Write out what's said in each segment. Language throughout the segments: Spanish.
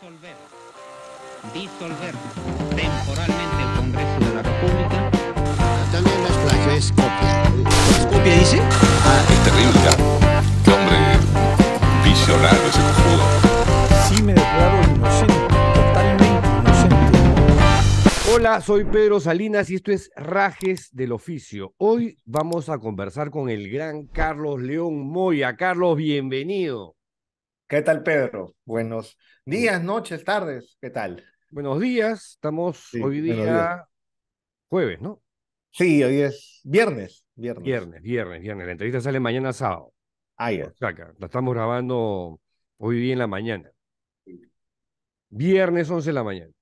Disolver. Disolver temporalmente el Congreso de la República. También las playas es copia. ¿Copia dice? Ah, es terrible. Qué hombre visionario ese cojudo. Sí, me declaro inocente. Totalmente inocente. Hola, soy Pedro Salinas y esto es Rajes del Oficio. Hoy vamos a conversar con el gran Carlos León Moya. Carlos, bienvenido. ¿Qué tal, Pedro? Buenos días, noches, tardes, ¿qué tal? Buenos días, estamos hoy día jueves, ¿no? Sí, hoy es viernes, viernes. Viernes, viernes, viernes. La entrevista sale mañana sábado. Ah, ya. La estamos grabando hoy día en la mañana. Viernes 11 de la mañana.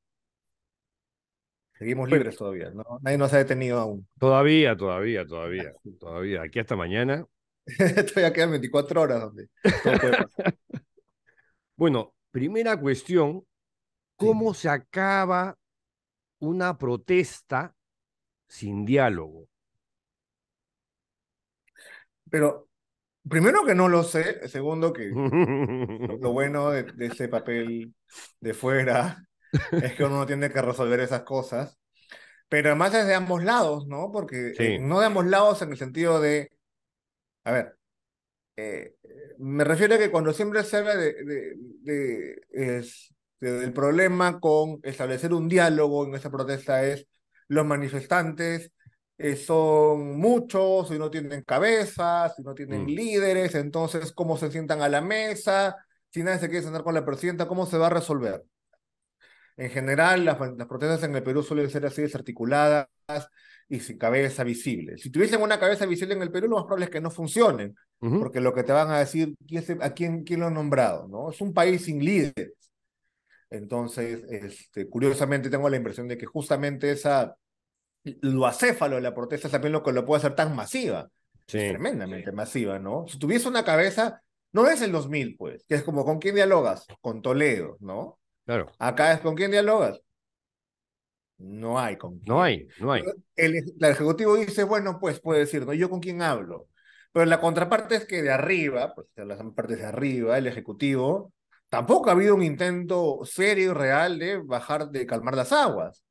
Seguimos libres todavía, ¿no? Nadie nos ha detenido aún. Todavía, todavía, todavía, todavía. Aquí hasta mañana. Estoy aquí 24 horas donde Bueno, primera cuestión, ¿cómo se acaba una protesta sin diálogo? Pero primero que no lo sé, segundo que lo bueno de, ese papel de fuera es que uno tiene que resolver esas cosas, pero además es de ambos lados, ¿no? Porque eh, no de ambos lados en el sentido de, a ver, eh, me refiero a que cuando siempre se habla de, de, este, del problema con establecer un diálogo en esa protesta es los manifestantes eh, son muchos y no tienen cabezas, y no tienen mm. líderes, entonces cómo se sientan a la mesa, si nadie se quiere sentar con la presidenta, ¿cómo se va a resolver? En general, las, protestas en el Perú suelen ser así desarticuladas y sin cabeza visible. Si tuviesen una cabeza visible en el Perú, lo más probable es que no funcionen, porque lo que te van a decir ¿quién a quién, lo ha nombrado, ¿no? Es un país sin líderes. Entonces, este, curiosamente tengo la impresión de que justamente esa lo acéfalo de la protesta es también lo que lo puede hacer tan masiva. tremendamente masiva, ¿no? Si tuviese una cabeza, no es el 2000, pues, que es como, ¿con quién dialogas? Con Toledo, ¿no? Claro. Acá es con quién dialogas. No hay con No hay, no hay. El, ejecutivo dice, bueno, pues puede decir, ¿no? ¿Yo con quién hablo? Pero la contraparte es que de arriba, pues las partes de arriba, el ejecutivo, tampoco ha habido un intento serio y real de bajar, de calmar las aguas.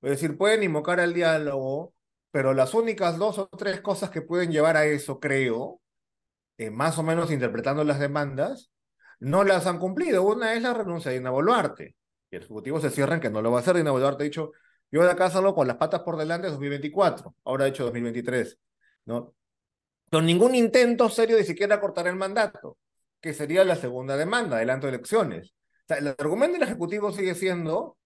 Es decir, pueden invocar al diálogo, pero las únicas dos o tres cosas que pueden llevar a eso, creo, eh, más o menos interpretando las demandas, no las han cumplido. Una es la renuncia de Dina Boluarte. Y el Ejecutivo se cierra en que no lo va a hacer. Dina Boluarte ha dicho, yo la acá salgo con las patas por delante de 2024. Ahora ha dicho 2023. ¿no? Con ningún intento serio de siquiera cortar el mandato, que sería la segunda demanda, adelanto de elecciones. O sea, el argumento del Ejecutivo sigue siendo,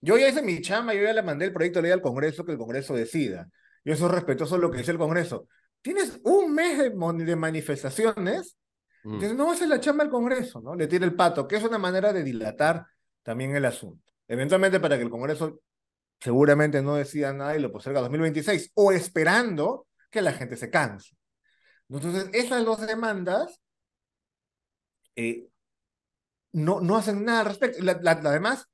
yo ya hice mi chama, yo ya le mandé el proyecto de ley al Congreso, que el Congreso decida. y eso es respetuoso lo que dice el Congreso. Tienes un mes de manifestaciones entonces, mm. no, hace la chamba al Congreso, ¿no? Le tira el pato, que es una manera de dilatar también el asunto. Eventualmente, para que el Congreso seguramente no decida nada y lo poserga a 2026, o esperando que la gente se canse. Entonces, esas dos demandas eh, no, no hacen nada al respecto. además,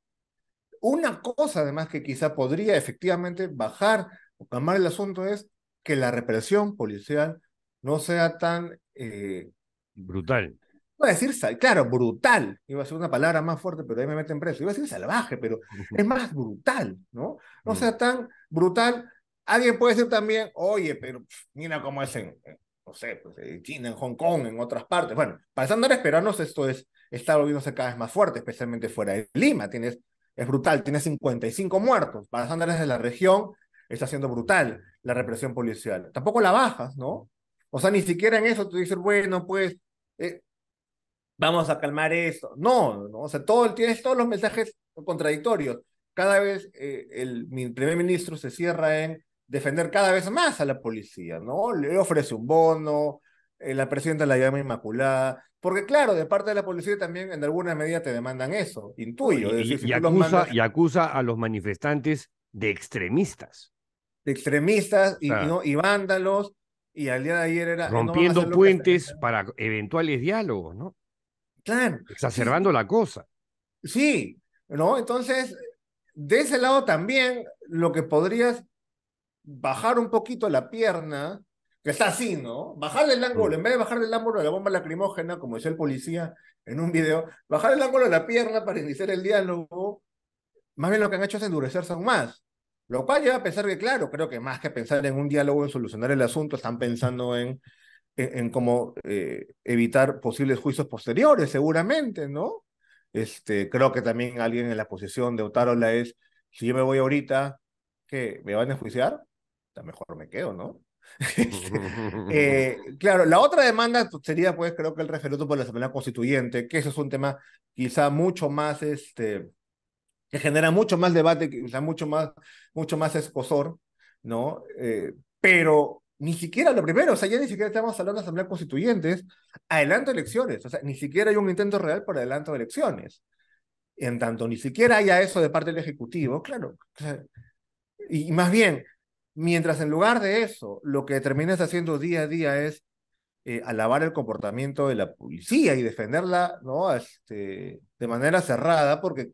una cosa además que quizá podría efectivamente bajar o calmar el asunto es que la represión policial no sea tan eh, Brutal. Voy a decir, claro, brutal. Iba a ser una palabra más fuerte, pero ahí me meten preso. Iba a decir salvaje, pero es más brutal, ¿no? No mm. sea tan brutal. Alguien puede decir también, oye, pero mira cómo es en, no sé, pues, en China, en Hong Kong, en otras partes. Bueno, para estándares peruanos esto es, está volviéndose cada vez más fuerte, especialmente fuera de Lima. Tienes, es brutal, tiene 55 muertos. Para estándares de la región está siendo brutal la represión policial. Tampoco la bajas, ¿no? O sea, ni siquiera en eso tú dices, bueno, pues eh, vamos a calmar esto. No, no, o sea, todo, tienes todos los mensajes contradictorios. Cada vez eh, el primer ministro se cierra en defender cada vez más a la policía, ¿no? Le ofrece un bono, eh, la presidenta la llama inmaculada, porque claro, de parte de la policía también en alguna medida te demandan eso, intuyo. Y, acusa, a los manifestantes de extremistas. De extremistas y, y vándalos, y al día de ayer era... Rompiendo puentes para eventuales diálogos, ¿no? Claro. Exacerbando la cosa. Sí, ¿no? Entonces, de ese lado también, lo que podrías bajar un poquito la pierna, que está así, ¿no? Bajar el ángulo, en vez de bajar el ángulo de la bomba lacrimógena, como decía el policía en un video, bajar el ángulo de la pierna para iniciar el diálogo, más bien lo que han hecho es endurecerse aún más. Lo cual lleva a pensar que, claro, creo que más que pensar en un diálogo, en solucionar el asunto, están pensando en, en, cómo eh, evitar posibles juicios posteriores, seguramente, ¿no? Este, creo que también alguien en la posición de Otárola es, si yo me voy ahorita, ¿qué? ¿Me van a juiciar? está mejor me quedo, ¿no? Eh, claro, la otra demanda sería, pues, creo que el referéndum por la Asamblea Constituyente, que eso es un tema quizá mucho más, este, que genera mucho más debate, o sea, mucho más, mucho más escosor, ¿no? Eh, pero ni siquiera lo primero, o sea, ya ni siquiera estamos hablando de asamblea constituyentes, adelanto elecciones, o sea, ni siquiera hay un intento real por adelanto de elecciones. En tanto, ni siquiera haya eso de parte del Ejecutivo, claro. y más bien, mientras en lugar de eso, lo que terminas haciendo día a día es eh, alabar el comportamiento de la policía y defenderla ¿no? este, de manera cerrada, porque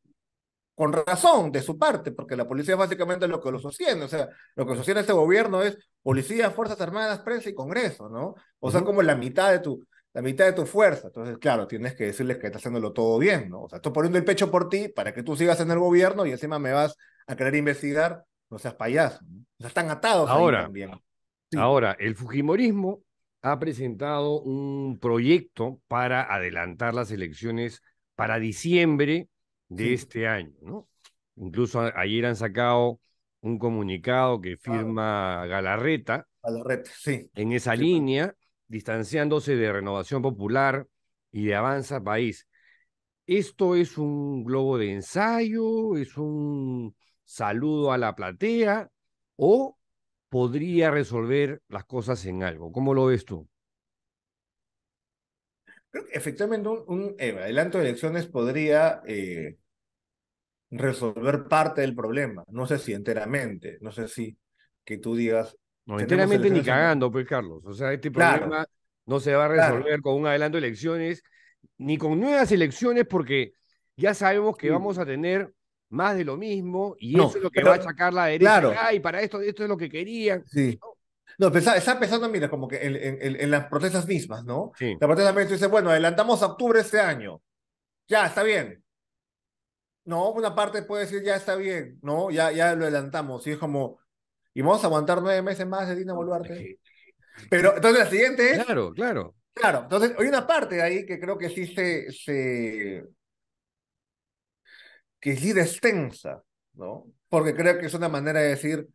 con razón de su parte, porque la policía es básicamente lo que lo sostiene, o sea, lo que sostiene este gobierno es policía, Fuerzas Armadas, prensa y Congreso, ¿no? O sea, como la mitad de tu, la mitad de tu fuerza. Entonces, claro, tienes que decirles que estás haciéndolo todo bien, ¿no? O sea, estoy poniendo el pecho por ti para que tú sigas en el gobierno y encima me vas a querer investigar, no seas payaso. O sea, están atados también. Ahora, el Fujimorismo ha presentado un proyecto para adelantar las elecciones para diciembre de este año, ¿no? Incluso ayer han sacado un comunicado que ah. firma Galarreta. Galarreta, sí. En esa línea, distanciándose de Renovación Popular y de Avanza País. ¿Esto es un globo de ensayo? ¿Es un saludo a la platea? ¿O podría resolver las cosas en algo? ¿Cómo lo ves tú? efectivamente un, eh, adelanto de elecciones podría eh, resolver parte del problema. No sé si enteramente, no sé si que tú digas. No, enteramente ni cagando, pues, Carlos. O sea, este problema no se va a resolver con un adelanto de elecciones, ni con nuevas elecciones, porque ya sabemos que vamos a tener más de lo mismo y eso es lo que va a sacar la derecha. y para esto, esto es lo que querían. Sí. No, pues, está pensando, mira, como que en, las protestas mismas, ¿no? Sí. La protesta misma dice, bueno, adelantamos a octubre este año. Ya, está bien. No, una parte puede decir, ya está bien, ¿no? Ya, ya lo adelantamos. Y es como, y vamos a aguantar nueve meses más de Dina Boluarte. Pero entonces la siguiente es. Claro, claro. Claro, entonces hay una parte ahí que creo que sí se. se que sí extensa, ¿no? Porque creo que es una manera de decir,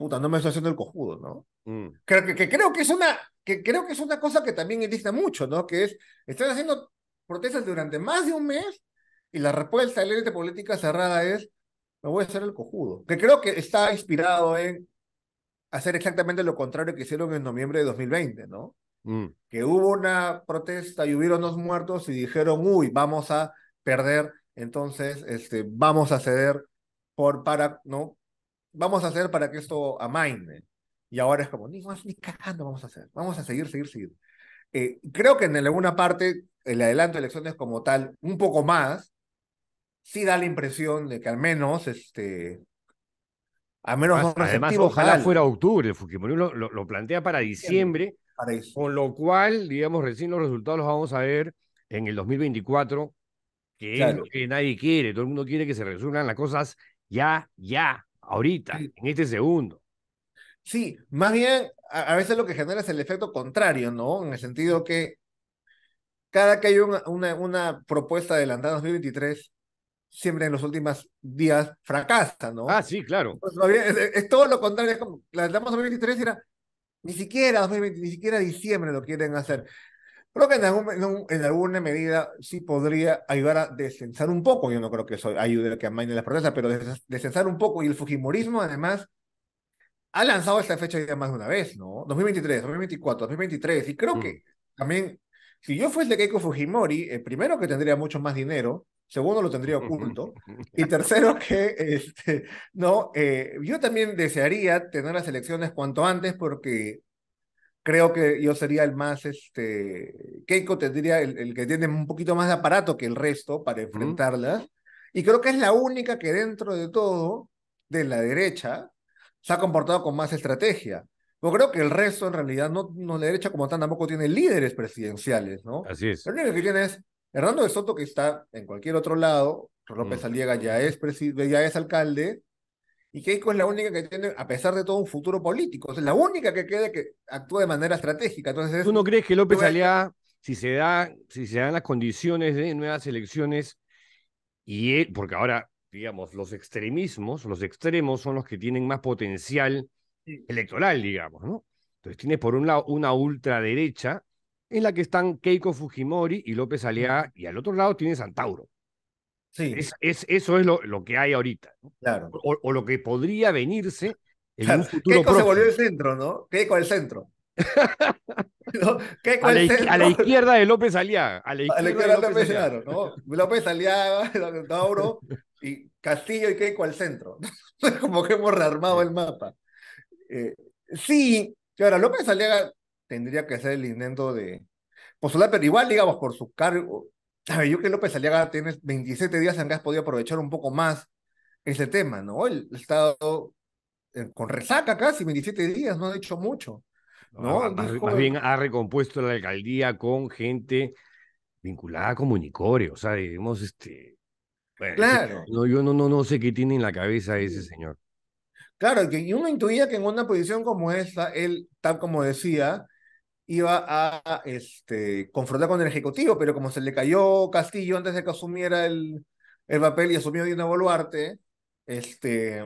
puta, no me estoy haciendo el cojudo, ¿no? Mm. Creo que, creo que es una que creo que es una cosa que también indica mucho, ¿no? Que es, están haciendo protestas durante más de un mes y la respuesta del la élite política cerrada es, me voy a hacer el cojudo. Que creo que está inspirado en hacer exactamente lo contrario que hicieron en noviembre de 2020, ¿no? Mm. Que hubo una protesta y hubieron dos muertos y dijeron, uy, vamos a perder, entonces este, vamos a ceder por, para, ¿no? vamos a hacer para que esto amaine? Y ahora es como, ni más ni cagando vamos a hacer, vamos a seguir, seguir, seguir. Eh, creo que en alguna parte el adelanto de elecciones como tal, un poco más, sí da la impresión de que al menos, este, al menos ojalá fuera octubre, lo, plantea para diciembre, con lo cual, digamos, recién los resultados los vamos a ver en el 2024, que es lo que nadie quiere, todo el mundo quiere que se resuelvan las cosas ya, ya, ahorita, en este segundo. Sí, más bien, a, veces lo que genera es el efecto contrario, ¿no? En el sentido que cada que hay una, una, una propuesta adelantada en 2023, siempre en los últimos días fracasa, ¿no? Ah, sí, claro. Pues, es, todo lo contrario, es como, la 2023 era, ni siquiera ni siquiera diciembre lo quieren hacer. Creo que en, algún, en, alguna medida sí podría ayudar a descensar un poco. Yo no creo que eso ayude a que amaine las protestas, pero descensar un poco. Y el Fujimorismo, además, ha lanzado esta fecha ya más de una vez, ¿no? 2023, 2024, 2023. Y creo que mm. también, si yo fuese Keiko Fujimori, eh, primero que tendría mucho más dinero, segundo lo tendría oculto, y tercero que este, no, eh, yo también desearía tener las elecciones cuanto antes porque creo que yo sería el más, este, Keiko tendría el, que tiene un poquito más de aparato que el resto para enfrentarlas. Y creo que es la única que dentro de todo, de la derecha, se ha comportado con más estrategia. Yo creo que el resto, en realidad, no, no la derecha como tal tampoco tiene líderes presidenciales, ¿no? Así es. Lo único que tiene es Hernando de Soto, que está en cualquier otro lado, López Aliega ya es, ya es alcalde, y Keiko es la única que tiene, a pesar de todo, un futuro político. Es la única que queda que actúa de manera estratégica. Entonces, ¿Tú no crees que López Aliá, si se, da, si se dan las condiciones de nuevas elecciones, y porque ahora, digamos, los extremismos, los extremos son los que tienen más potencial electoral, digamos, ¿no? Entonces tienes por un lado una ultraderecha en la que están Keiko Fujimori y López Aliá, y al otro lado tiene Santauro. Es, eso es lo, que hay ahorita. O, lo que podría venirse en Keiko se volvió el centro, ¿no? Keiko el centro. a, la, a, la, izquierda de López Aliaga. A la izquierda, de López, Aliaga, López Aliaga, Tauro y Castillo y Keiko al centro. Como que hemos rearmado el mapa. Eh, sí, ahora López Aliaga tendría que ser el intento de postular, pero igual, digamos, por su cargo, a yo que López Aliaga tiene 27 días en podido aprovechar un poco más ese tema, ¿no? El estado eh, con resaca casi 27 días, no ha hecho mucho. ¿no? más, bien ha recompuesto la alcaldía con gente vinculada a Comunicore, o sea, digamos, este... claro. no, yo no, no, no sé qué tiene en la cabeza ese señor. Claro, que uno intuía que en una posición como esta, él, tal como decía, iba a este, confrontar con el Ejecutivo, pero como se le cayó Castillo antes de que asumiera el, el papel y asumió Dina Boluarte, este,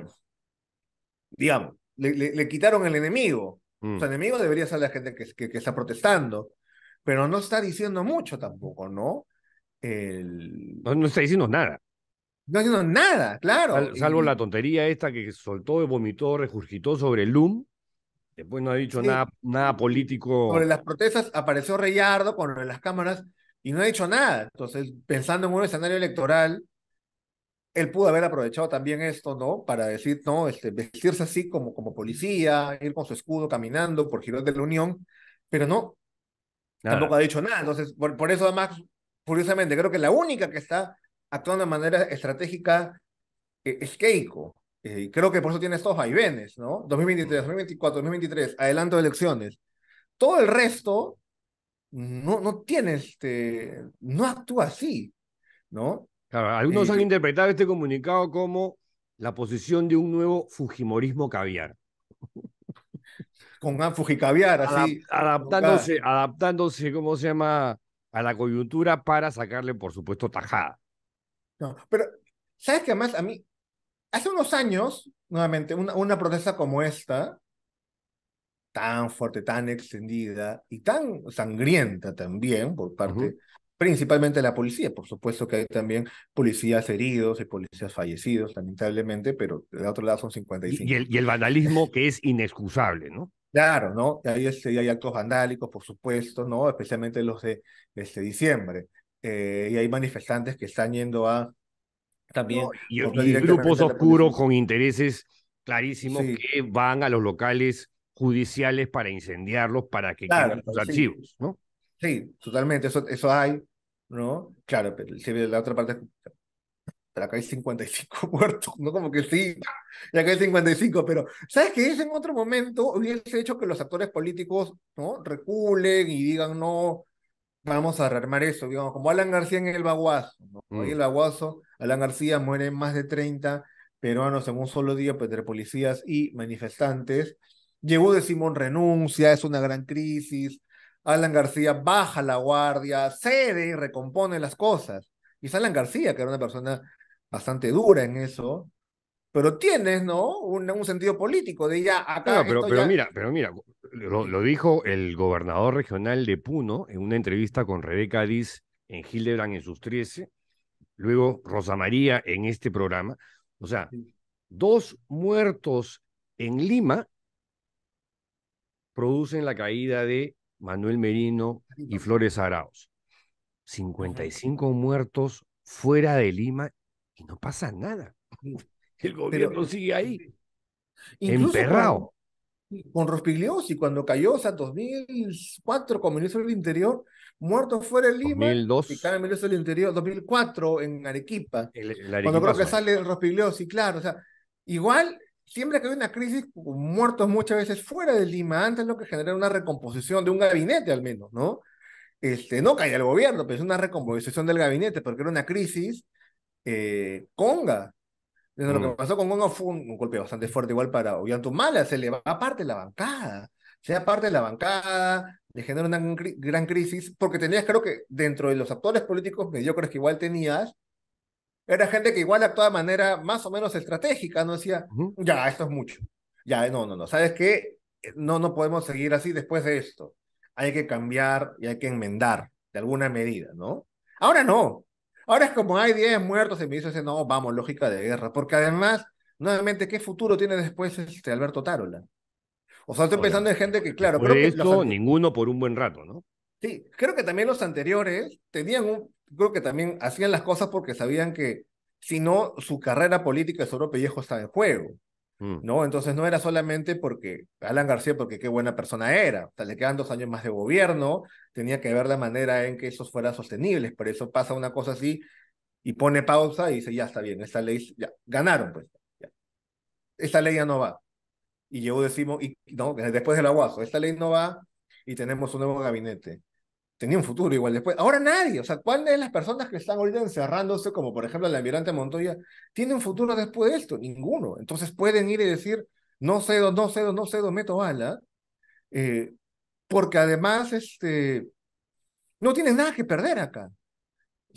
digamos, le, quitaron el enemigo. el mm. enemigo debería ser la gente que, que, está protestando, pero no está diciendo mucho tampoco, ¿no? El... No, está diciendo nada. No está diciendo nada, claro. salvo la tontería esta que soltó y vomitó, regurgitó sobre el LUM Después no ha dicho nada, nada político. Sobre las protestas apareció Reyardo con las cámaras y no ha dicho nada. Entonces, pensando en un escenario electoral, él pudo haber aprovechado también esto, ¿no? Para decir, no, este, vestirse así como, como policía, ir con su escudo caminando por Giros de la Unión, pero no, tampoco ha dicho nada. Entonces, por eso además, curiosamente, creo que la única que está actuando de manera estratégica eh, es Keiko. Eh, creo que por eso tiene estos vaivenes, ¿no? 2023, 2024, 2023, adelanto de elecciones. Todo el resto no, no tiene este, no actúa así, ¿no? Claro, algunos eh, han interpretado este comunicado como la posición de un nuevo Fujimorismo caviar. Con un Fujicaviar, así. adaptándose, adaptándose, ¿cómo se llama? A la coyuntura para sacarle, por supuesto, tajada. No, pero, ¿sabes qué? Además, a mí, Hace unos años, nuevamente, una, protesta como esta, tan fuerte, tan extendida y tan sangrienta también por parte, principalmente de la policía. Por supuesto que hay también policías heridos y policías fallecidos, lamentablemente, pero del otro lado son 55. Y el, y el vandalismo que es inexcusable, ¿no? Claro, ¿no? Hay, este, hay actos vandálicos, por supuesto, ¿no? Especialmente los de este diciembre. Eh, y hay manifestantes que están yendo a también. y, grupos oscuros con intereses clarísimos que van a los locales judiciales para incendiarlos, para que queden los archivos, ¿no? Sí, totalmente, eso, hay, ¿no? Claro, pero la otra parte pero acá hay 55 muertos, ¿no? Como que sí, y acá hay 55, pero ¿sabes qué? Es en otro momento hubiese hecho que los actores políticos, ¿no? Reculen y digan, no, vamos a armar eso, digamos, como Alan García en El Baguazo, ¿no? Mm. El Baguazo Alan García muere más de 30 peruanos en un solo día entre policías y manifestantes. Llegó de Simón renuncia, es una gran crisis. Alan García baja la guardia, cede y recompone las cosas. Y Alan García, que era una persona bastante dura en eso, pero tienes, ¿no? Un, sentido político de ya acá. pero, mira, pero mira, lo, dijo el gobernador regional de Puno en una entrevista con Rebeca Diz en Hildebrand en sus 13 luego Rosa María en este programa. O sea, dos muertos en Lima producen la caída de Manuel Merino y Flores Arauz. 55 muertos fuera de Lima y no pasa nada. El gobierno sigue ahí. Emperrado. Con, con Rospigliosi, cuando cayó, o sea, 2004 como ministro del Interior, muertos fuera de Lima, 2002. el interior, 2004 en Arequipa, cuando creo que sale el Rospigliosi, claro, o sea, igual siempre que hay una crisis, muertos muchas veces fuera de Lima, antes lo que genera una recomposición de un gabinete al menos, ¿no? Este, no caía el gobierno, pero es una recomposición del gabinete, porque era una crisis eh, conga. Desde Lo que mm. pasó con Conga fue un, golpe bastante fuerte igual para Ollantumala, se le va parte de la bancada, sea parte de la bancada, le genera una gran crisis, porque tenías, creo que dentro de los actores políticos mediocres que igual tenías, era gente que igual actuaba de manera más o menos estratégica, no decía, ya, esto es mucho, ya, no, no, no, ¿sabes qué? No, no podemos seguir así después de esto. Hay que cambiar y hay que enmendar de alguna medida, ¿no? Ahora no. Ahora es como hay 10 muertos y me dice, no, vamos, lógica de guerra, porque además, nuevamente, ¿qué futuro tiene después este Alberto Tarola? O sea, estoy pensando en gente que, claro, creo esto, ninguno por un buen rato, ¿no? Sí, creo que también los anteriores tenían un, creo que también hacían las cosas porque sabían que si no, su carrera política de Soro Pellejo estaba en juego. Mm. ¿No? Entonces no era solamente porque Alan García, porque qué buena persona era, o sea, le quedan dos años más de gobierno, tenía que ver la manera en que eso fuera sostenible, por eso pasa una cosa así y pone pausa y dice, ya está bien, esta ley, ya, ganaron pues, ya. esta ley ya no va, y luego decimos, y, no, después del aguazo, esta ley no va y tenemos un nuevo gabinete. Tenía un futuro igual después. Ahora nadie, o sea, ¿cuáles de las personas que están ahorita encerrándose, como por ejemplo la almirante Montoya, tiene un futuro después de esto? Ninguno. Entonces pueden ir y decir, no cedo, no cedo, no cedo, meto bala, eh, porque además este, no tienen nada que perder acá.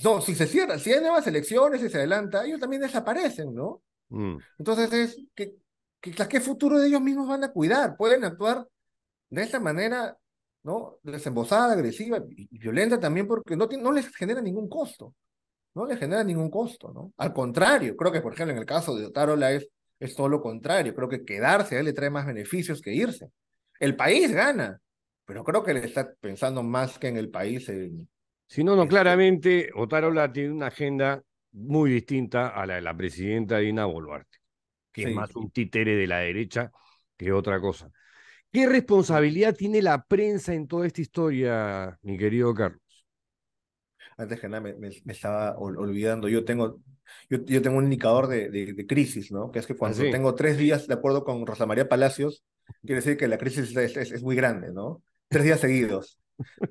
No, si se cierra, si hay nuevas elecciones y se adelanta, ellos también desaparecen, ¿no? Mm. Entonces es que qué futuro de ellos mismos van a cuidar. Pueden actuar de esa manera, ¿no? Desembosada, agresiva y, violenta también porque no, les genera ningún costo. No les genera ningún costo, ¿no? Al contrario, creo que, por ejemplo, en el caso de Otárola es, es todo lo contrario. Creo que quedarse a él le trae más beneficios que irse. El país gana, pero creo que le está pensando más que en el país. En, si no, no, este, claramente Otárola tiene una agenda muy distinta a la de la presidenta Dina Boluarte es más un títere de la derecha que otra cosa. ¿Qué responsabilidad tiene la prensa en toda esta historia, mi querido Carlos? Antes que nada, me, estaba olvidando, yo tengo, yo, tengo un indicador de, crisis, ¿no? Que es que ah, cuando tengo tres días de acuerdo con Rosa María Palacios, quiere decir que la crisis es, es muy grande, ¿no? Tres días seguidos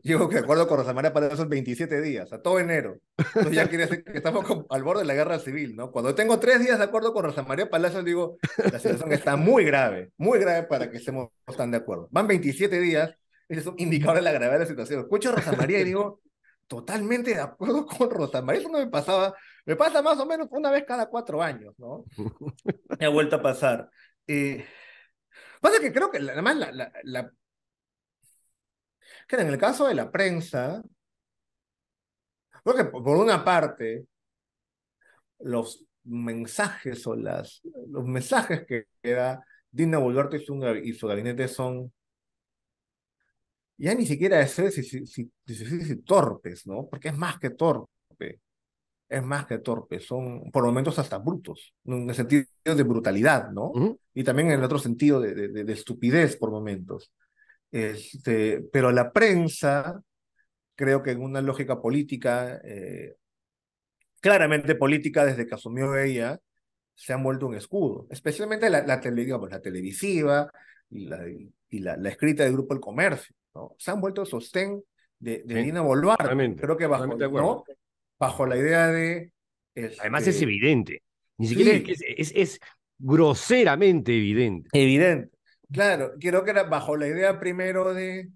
digo que acuerdo con Rosa María Palacios 27 días, a todo enero. Entonces ya quiere decir que estamos al borde de la guerra civil, ¿no? Cuando tengo tres días de acuerdo con Rosa Palacios, digo, la situación está muy grave, muy grave para que estemos tan de acuerdo. Van 27 días, eso es un indicador de la gravedad de la situación. Escucho a Rosa María y digo, totalmente de acuerdo con Rosa María. Eso no me pasaba, me pasa más o menos una vez cada cuatro años, ¿no? Me ha vuelto a pasar. Eh, pasa que creo que además la, la, la, que en el caso de la prensa, porque por una parte, los mensajes o las, los mensajes que, da Dina Boluarte y su, gabinete son ya ni siquiera es si, si, torpes, ¿no? Porque es más que torpe, es más que torpe, son por momentos hasta brutos, en el sentido de brutalidad, ¿no? Y también en el otro sentido de, de estupidez por momentos. Este, pero la prensa, creo que en una lógica política, eh, claramente política desde que asumió ella, se han vuelto un escudo, especialmente la, la, televisiva y, la, y la, escrita del Grupo El Comercio. Se han vuelto sostén de, de sí, Dina Creo que bajo, bajo la idea de... Además este, es evidente. Ni siquiera es groseramente evidente. Evidente. Claro, creo que era bajo la idea primero de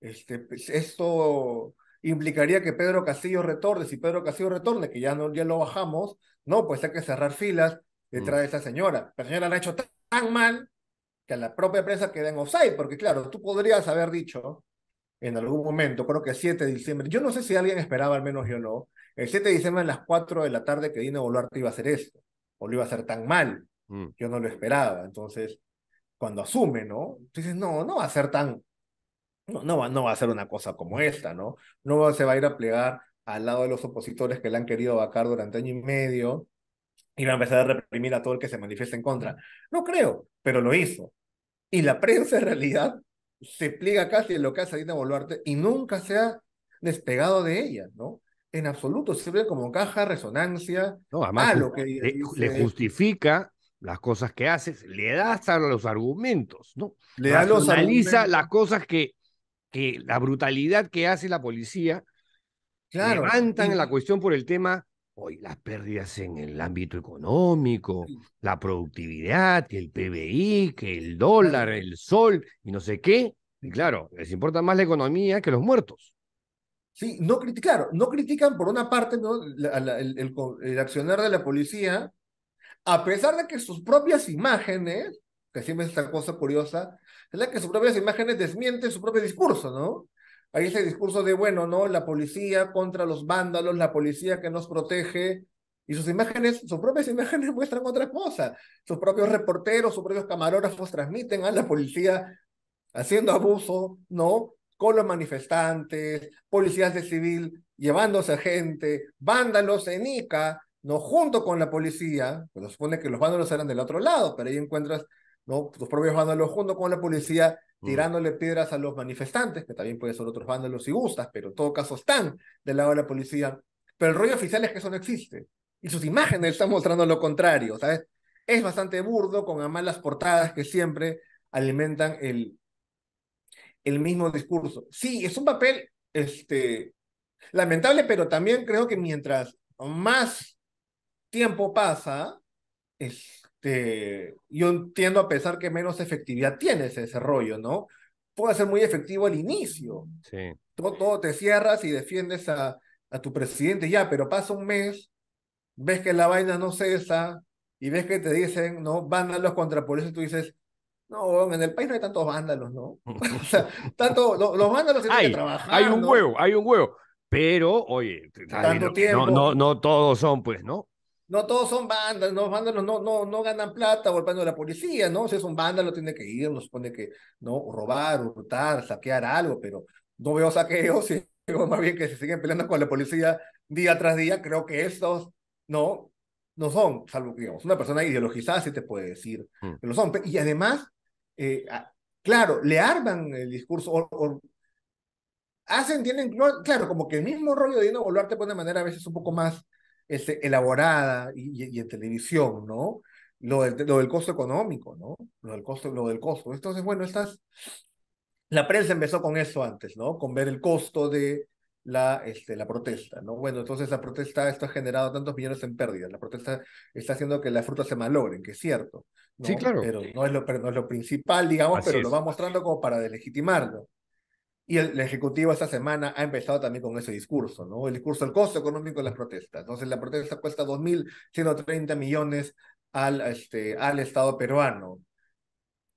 este, pues, esto implicaría que Pedro Castillo retorne, si Pedro Castillo retorne, que ya no ya lo bajamos, no, pues hay que cerrar filas mm. detrás de esa señora. La señora la ha hecho tan, mal que a la propia prensa queda en offside, porque claro, tú podrías haber dicho en algún momento, creo que el 7 de diciembre, yo no sé si alguien esperaba, al menos yo no, el 7 de diciembre a las 4 de la tarde que Dina Boluarte iba a hacer esto, o lo iba a hacer tan mal, mm. yo no lo esperaba, entonces cuando asume, ¿no? Dices, no, no va a ser tan, no, va, no va a ser una cosa como esta, ¿no? No se va a ir a plegar al lado de los opositores que le han querido vacar durante año y medio y va a empezar a reprimir a todo el que se manifieste en contra. No creo, pero lo hizo. Y la prensa en realidad se pliega casi en lo que hace Dina Boluarte y nunca se ha despegado de ella, ¿no? En absoluto, sirve como caja, resonancia. No, a lo que le, le justifica las cosas que haces, le das a los argumentos, ¿no? Le da los analiza las cosas que, que la brutalidad que hace la policía, claro. levantan en la cuestión por el tema hoy las pérdidas en el ámbito económico, la productividad, que el PBI, que el dólar, el sol y no sé qué. Y claro, les importa más la economía que los muertos. Sí, no, claro, no critican por una parte ¿no? el, el, accionar de la policía a pesar de que sus propias imágenes, que siempre es esta cosa curiosa, es la que sus propias imágenes desmienten su propio discurso, ¿no? Hay ese discurso de, bueno, ¿no? La policía contra los vándalos, la policía que nos protege, y sus imágenes, sus propias imágenes muestran otra cosa. Sus propios reporteros, sus propios camarógrafos transmiten a la policía haciendo abuso, ¿no? Con los manifestantes, policías de civil llevándose a gente, vándalos en Ica, ¿no? Junto con la policía, pues se supone que los vándalos eran del otro lado, pero ahí encuentras, ¿no? Tus propios vándalos junto con la policía mm. tirándole piedras a los manifestantes, que también pueden ser otros vándalos si gustas, pero en todo caso están del lado de la policía. Pero el rollo oficial es que eso no existe. Y sus imágenes están mostrando lo contrario, ¿sabes? Es bastante burdo, con malas portadas que siempre alimentan el, el mismo discurso. Sí, es un papel este, lamentable, pero también creo que mientras más tiempo pasa, este, yo entiendo a pesar que menos efectividad tiene ese desarrollo, ¿no? Puede ser muy efectivo al inicio. Sí. Todo, te cierras y defiendes a, a tu presidente ya, pero pasa un mes, ves que la vaina no cesa y ves que te dicen, no, vándalos contra por eso tú dices, no, en el país no hay tantos vándalos, ¿no? o sea, tanto, los vándalos hay, que trabajar. Hay un huevo, hay un huevo. Pero, oye, tanto tiempo. No, no, no todos son, pues, ¿no? no todos son bandas, no vándalos no, no, no ganan plata golpeando a la policía, ¿no? Si es un lo tiene que ir, nos pone que, ¿no? Robar, hurtar, saquear algo, pero no veo saqueos sino más bien que se siguen peleando con la policía día tras día, creo que estos, ¿no? No son, salvo que digamos, una persona ideologizada sí te puede decir hmm. que lo son. Y además, eh, claro, le arman el discurso, o, hacen, tienen, claro, como que el mismo rollo de Dino Boluarte pone de manera a veces un poco más este, elaborada y, y, en televisión, ¿no? Lo del, lo del costo económico, ¿no? Lo del costo, lo del costo. Entonces, bueno, estas, la prensa empezó con eso antes, ¿no? Con ver el costo de la, este, la protesta, ¿no? Bueno, entonces la protesta, esto ha generado tantos millones en pérdidas, la protesta está haciendo que las frutas se malogren, que es cierto. Sí, claro. Pero no es lo, pero no es lo principal, digamos, pero lo va mostrando como para delegitimarlo. Y el, Ejecutivo esta semana ha empezado también con ese discurso, ¿no? El discurso del costo económico de las protestas. Entonces, la protesta cuesta 2.130 millones al, este, al Estado peruano.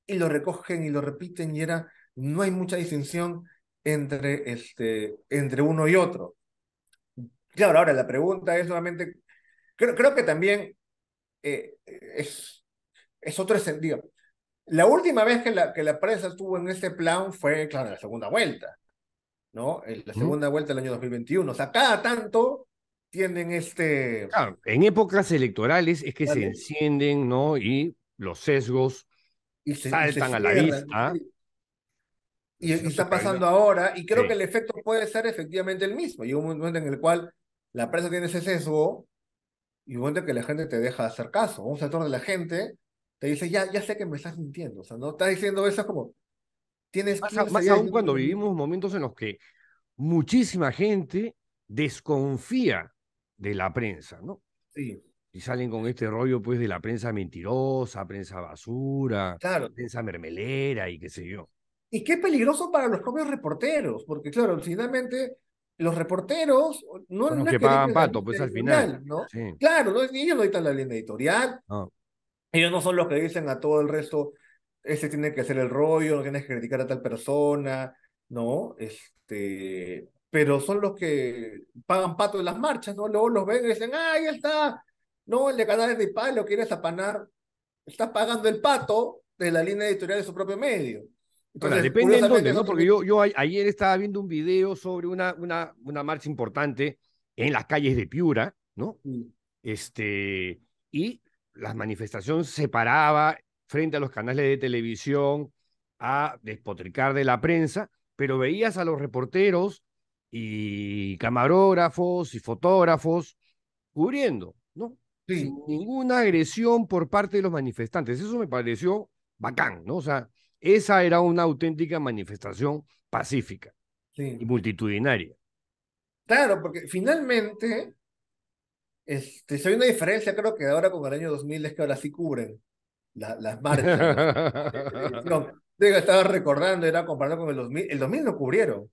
Y lo recogen y lo repiten y era, no hay mucha distinción entre, este, entre uno y otro. Claro, ahora la pregunta es solamente, creo, que también eh, es, es otro sentido la última vez que la, que la prensa estuvo en este plan fue, claro, en la segunda vuelta, ¿no? la segunda vuelta del año 2021. O sea, cada tanto tienen este... Claro, en épocas electorales es que se encienden, ¿no? Y los sesgos y se, saltan a la vista. Y, está pasando ahora, y creo que el efecto puede ser efectivamente el mismo. Llega un momento en el cual la prensa tiene ese sesgo y un momento en que la gente te deja hacer caso. Un sector de la gente dice, ya, ya sé que me estás mintiendo. O sea, no estás diciendo eso como... Tienes más, más aún cuando vivimos momentos en los que muchísima gente desconfía de la prensa, ¿no? Sí. Y salen con este rollo, pues, de la prensa mentirosa, prensa basura, claro. prensa mermelera y qué sé yo. Y qué peligroso para los propios reporteros, porque, claro, finalmente los reporteros no, que pato, pues al final. ¿no? Claro, ellos no editan la línea editorial, no. Ellos no son los que dicen a todo el resto, ese tiene que ser el rollo, no tienes que criticar a tal persona, ¿no? Este, pero son los que pagan pato de las marchas, ¿no? Luego los ven y dicen, ah, ahí está, no, el de cada de Paz lo quieres apanar, estás pagando el pato de la línea editorial de su propio medio. Entonces, depende en dónde, ¿no? Porque yo, yo ayer estaba viendo un video sobre una, una, una marcha importante en las calles de Piura, ¿no? Este, y la manifestación se paraba frente a los canales de televisión a despotricar de la prensa, pero veías a los reporteros y camarógrafos y fotógrafos cubriendo, ¿no? Sin ninguna agresión por parte de los manifestantes. Eso me pareció bacán, ¿no? O sea, esa era una auténtica manifestación pacífica y multitudinaria. Claro, porque finalmente este, si hay una diferencia, creo que ahora con el año 2000 es que ahora sí cubren las marchas. estaba recordando, era comparado con el 2000. El 2000 no cubrieron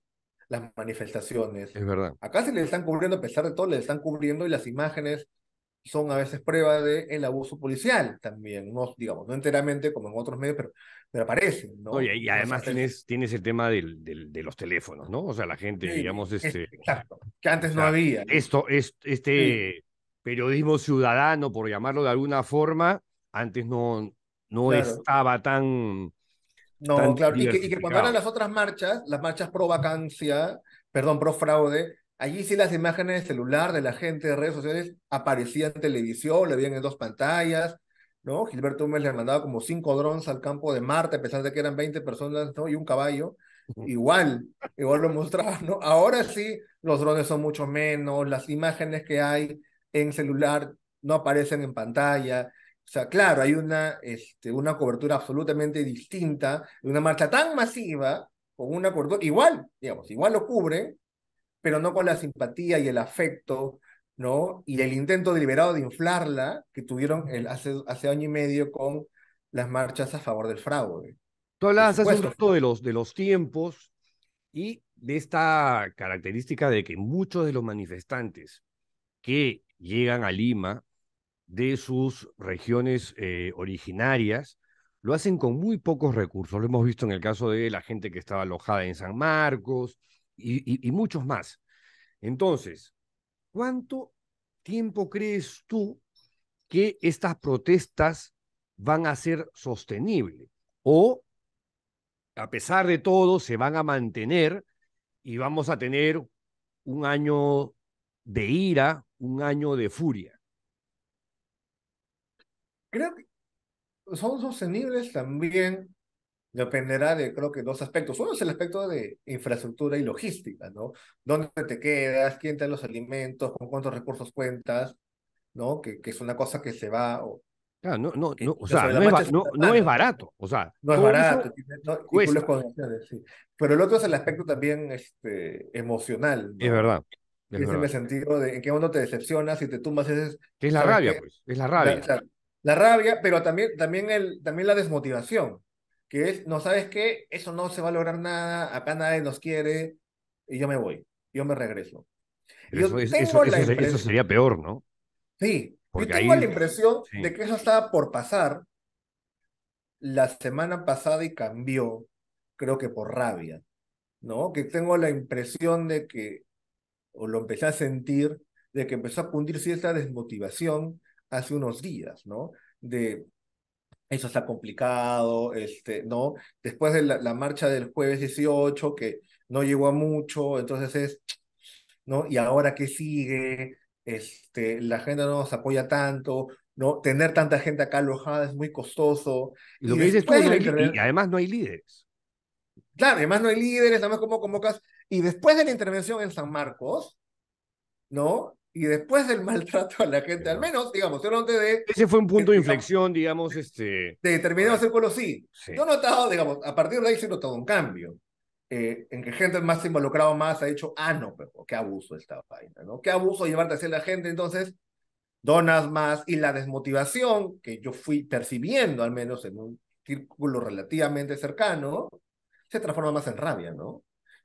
las manifestaciones. Es verdad. Acá se le están cubriendo, a pesar de todo, le están cubriendo y las imágenes son a veces prueba del el abuso policial también, no, digamos, no enteramente como en otros medios, pero, pero aparecen, ¿no? y además tienes, el tema del, de los teléfonos, ¿no? O sea, la gente, digamos, este... Exacto, que antes no había. Esto, es, este, periodismo ciudadano, por llamarlo de alguna forma, antes no, no estaba tan... No, claro, y que, cuando eran las otras marchas, las marchas pro vacancia, perdón, pro fraude, allí sí las imágenes de celular de la gente de redes sociales aparecían en televisión, le veían en dos pantallas, ¿no? Gilberto Hummel le mandaba como cinco drones al campo de Marte, a pesar de que eran 20 personas, ¿no? Y un caballo. Igual, igual lo mostraba, ¿no? Ahora sí, los drones son mucho menos, las imágenes que hay en celular no aparecen en pantalla. O sea, claro, hay una, este, una cobertura absolutamente distinta de una marcha tan masiva, con una cobertura igual, digamos, igual lo cubre, pero no con la simpatía y el afecto, ¿no? Y el intento deliberado de inflarla que tuvieron el, hace, hace año y medio con las marchas a favor del fraude. Tú hablabas hace un rato de los, de los tiempos y de esta característica de que muchos de los manifestantes que llegan a Lima de sus regiones eh, originarias, lo hacen con muy pocos recursos. Lo hemos visto en el caso de la gente que estaba alojada en San Marcos y, y muchos más. Entonces, ¿cuánto tiempo crees tú que estas protestas van a ser sostenibles? ¿O, a pesar de todo, se van a mantener y vamos a tener un año de ira, un año de furia. Creo que son sostenibles también, dependerá de creo que dos aspectos. Uno es el aspecto de infraestructura y logística, ¿no? ¿Dónde te quedas? ¿Quién te da los alimentos? ¿Con cuántos recursos cuentas? ¿No? Que, que es una cosa que se va... Ah, no, no, no, es, barato, o sea... No es barato, tiene, Pero el otro es el aspecto también este, emocional. Es verdad. Es en sentido de en qué momento te decepcionas y te tumbas. Es, es la rabia, pues. Es la rabia. La, rabia, pero también, también, el, también la desmotivación, que es, no sabes qué, eso no se va a lograr nada, acá nadie nos quiere, y yo me voy, yo me regreso. eso, sería peor, ¿no? Sí, Porque tengo la impresión de que eso estaba por pasar la semana pasada y cambió, creo que por rabia, ¿no? Que tengo la impresión de que o lo empecé a sentir, de que empezó a cundir esta desmotivación hace unos días, ¿no? De eso está complicado, este, ¿no? Después de la, marcha del jueves 18, que no llegó a mucho, entonces es, ¿no? Y ahora que sigue, este, la gente no nos apoya tanto, ¿no? Tener tanta gente acá alojada es muy costoso. Y lo que dices además no hay líderes. Claro, además no hay líderes, además como convocas y después de la intervención en San Marcos, ¿no? Y después del maltrato a la gente, al menos, digamos, yo antes de... Ese fue un punto de inflexión, digamos, este... De determinado círculo, sí. Yo he notado, digamos, a partir de ahí sí he un cambio. Eh, en que gente más involucrada más ha dicho, ah, no, pero qué abuso esta vaina, ¿no? Qué abuso llevarte hacia la gente, entonces donas más y la desmotivación que yo fui percibiendo, al menos en un círculo relativamente cercano, se transforma más en rabia, ¿no?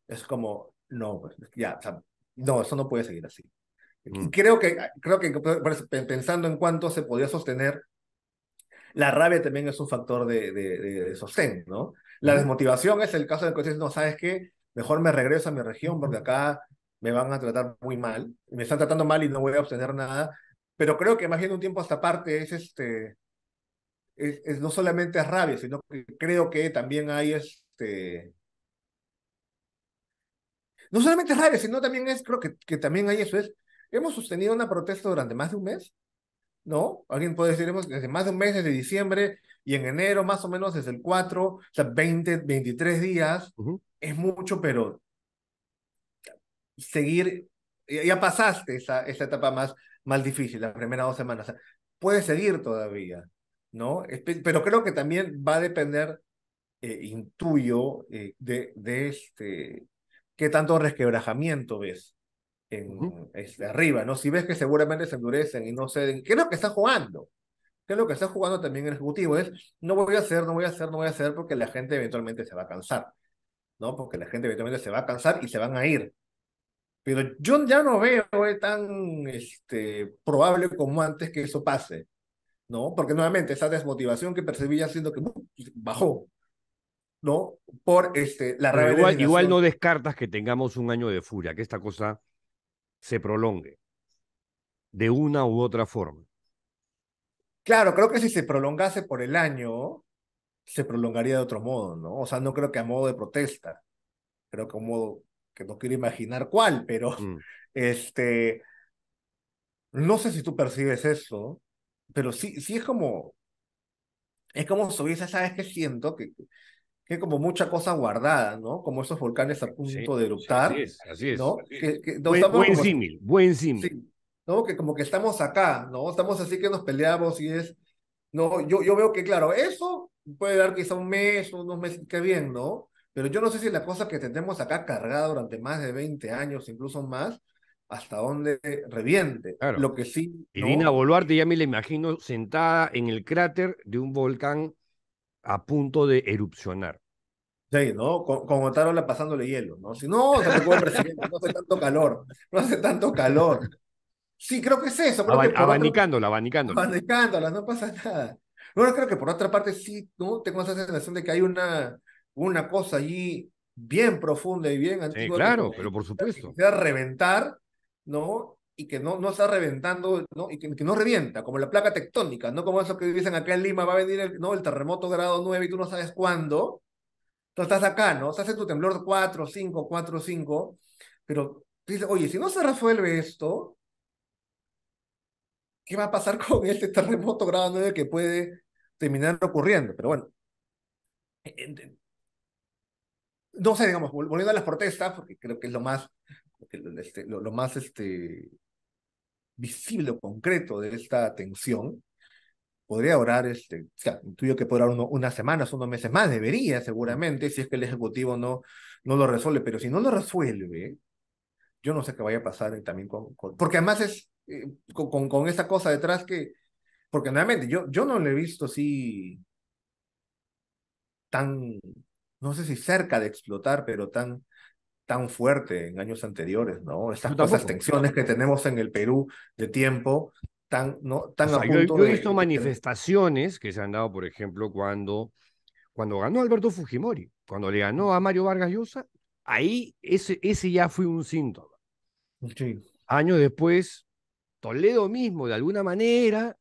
es como, no, pues, ya, o sea, no, eso no puede seguir así. Mm. creo que, creo que pensando en cuánto se podía sostener, la rabia también es un factor de, de, sostén, ¿no? La desmotivación es el caso de que no, ¿sabes qué? Mejor me regreso a mi región porque acá me van a tratar muy mal, me están tratando mal y no voy a obtener nada, pero creo que más bien un tiempo hasta parte es este, es, no solamente rabia, sino que creo que también hay este, no solamente es sino también es, creo que, que también hay eso, es, hemos sostenido una protesta durante más de un mes, ¿no? Alguien puede decir, hemos, desde más de un mes, desde diciembre y en enero más o menos desde el 4, o sea, 20, 23 días, es mucho, pero seguir, ya, pasaste esa, esa etapa más, más difícil, las primeras dos semanas, puede seguir todavía, ¿no? Pero creo que también va a depender, eh, intuyo, eh, de, de, este, qué tanto resquebrajamiento ves en, este, arriba, ¿no? Si ves que seguramente se endurecen y no ceden, ¿qué es lo que está jugando? ¿Qué es lo que está jugando también el Ejecutivo? Es, no voy a hacer, no voy a hacer, no voy a hacer, porque la gente eventualmente se va a cansar, ¿no? Porque la gente eventualmente se va a cansar y se van a ir. Pero yo ya no veo es eh, tan este, probable como antes que eso pase, ¿no? Porque nuevamente esa desmotivación que percibía siendo que uh, bajó, ¿no? Por este, la Igual, no descartas que tengamos un año de furia, que esta cosa se prolongue de una u otra forma. Claro, creo que si se prolongase por el año, se prolongaría de otro modo, ¿no? O sea, no creo que a modo de protesta, creo que a modo que no quiero imaginar cuál, pero mm. este, no sé si tú percibes eso, pero sí, sí es como, es como si hubiese, ¿sabes que siento? Que, que como mucha cosa guardada, ¿no? Como esos volcanes a punto de eruptar. así es, así es. ¿no? Que, buen, símil, buen símil. ¿no? Que como que estamos acá, ¿no? Estamos así que nos peleamos y es... No, yo, yo veo que, claro, eso puede dar quizá un mes, unos meses, qué bien, ¿no? Pero yo no sé si la cosa que tenemos acá cargada durante más de 20 años, incluso más, hasta dónde reviente. Lo que sí... Irina Boluarte ya me la imagino sentada en el cráter de un volcán a punto de erupcionar. Sí, ¿no? Con, con Otárola pasándole hielo, ¿no? Si no, se presidente, no hace tanto calor, no hace tanto calor. Sí, creo que es eso. abanicándola, abanicándola. Abanicándola, no pasa nada. Bueno, creo que por otra parte sí, ¿no? Tengo esa sensación de que hay una, una cosa allí bien profunda y bien antigua. Sí, claro, pero por supuesto. Que se reventar, ¿no? y que no, no está reventando, ¿no? y que, no revienta, como la placa tectónica, no como eso que dicen acá en Lima, va a venir el, ¿no? el terremoto grado 9 y tú no sabes cuándo. Tú estás acá, ¿no? Estás hace tu temblor 4, 5, 4, 5, pero dices, oye, si no se resuelve esto, ¿qué va a pasar con este terremoto grado 9 que puede terminar ocurriendo? Pero bueno, e, no sé, digamos, volviendo a las protestas, porque creo que es lo más, lo este, más este, visible o concreto de esta tensión, podría orar, este, o sea, intuyo que podrá uno, unas semanas, unos meses más, debería seguramente, si es que el Ejecutivo no, no lo resuelve, pero si no lo resuelve, yo no sé qué vaya a pasar también con, porque además es eh, con, con, esa cosa detrás que, porque nuevamente, yo, yo no lo he visto así tan, no sé si cerca de explotar, pero tan, tan fuerte en años anteriores, ¿no? Estas cosas, tensiones que tenemos en el Perú de tiempo, tan, ¿no? tan yo, he visto manifestaciones que se han dado, por ejemplo, cuando, cuando ganó Alberto Fujimori, cuando le ganó a Mario Vargas Llosa, ahí ese, ese ya fue un síntoma. Sí. Años después, Toledo mismo, de alguna manera,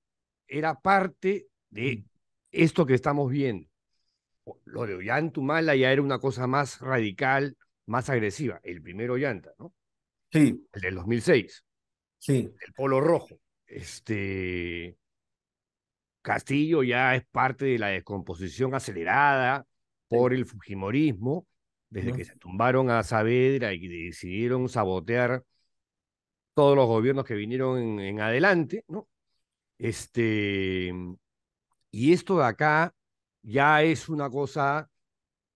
era parte de mm. esto que estamos viendo. Lo de Ollantumala ya era una cosa más radical, más agresiva, el primero Llanta, ¿no? Sí. El del 2006. Sí. El Polo Rojo. Este. Castillo ya es parte de la descomposición acelerada por el Fujimorismo, desde que se tumbaron a Saavedra y decidieron sabotear todos los gobiernos que vinieron en, en adelante, ¿no? Este, y esto de acá ya es una cosa